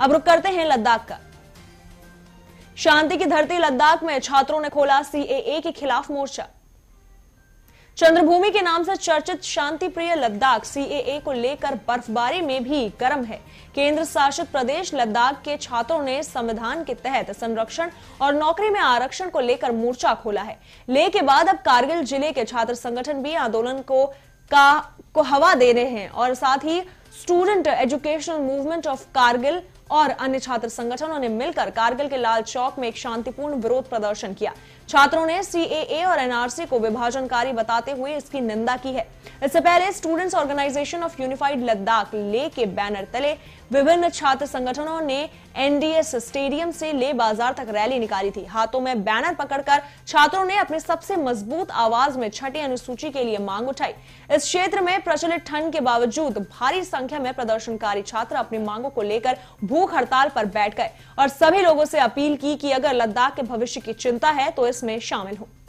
अब रुक करते हैं लद्दाख का शांति की धरती लद्दाख में छात्रों ने खोला सीएए के खिलाफ मोर्चा चंद्रभूमि के नाम से चर्चित शांति प्रिय लद्दाख सीएए को लेकर बर्फबारी में भी गर्म है केंद्र शासित प्रदेश लद्दाख के छात्रों ने संविधान के तहत संरक्षण और नौकरी में आरक्षण को लेकर मोर्चा खोला है ले के बाद अब कारगिल जिले के छात्र संगठन भी आंदोलन को का को हवा दे रहे हैं और साथ ही student educational movement of Kargil और अन्य छात्र संगठनों ने मिलकर कारगिल के लाल चौक में एक शांतिपूर्ण विरोध प्रदर्शन किया छात्रों ने सीएए और एनआरसी को विभाजनकारी बताते हुए इसकी निंदा की है इससे पहले students organization of unified Ladakh Leh के बैनर तले विभिन्न छात्र संगठनों ने एनडीएस स्टेडियम से ले बाजार तक रैली निकाली थी हाथों में बैनर पकड़कर छात्रों ने अपने सबसे मजबूत आवाज में छठी अनुसूची के लिए मांग उठाई इस क्षेत्र में प्रचलित ठंड के बावजूद भारी संख्या में प्रदर्शनकारी छात्र अपनी मांगों को लेकर भूख हड़ताल पर बैठ गए और सभी लोगों से अपील की कि अगर लद्दाख के भविष्य की चिंता है तो इसमें शामिल हों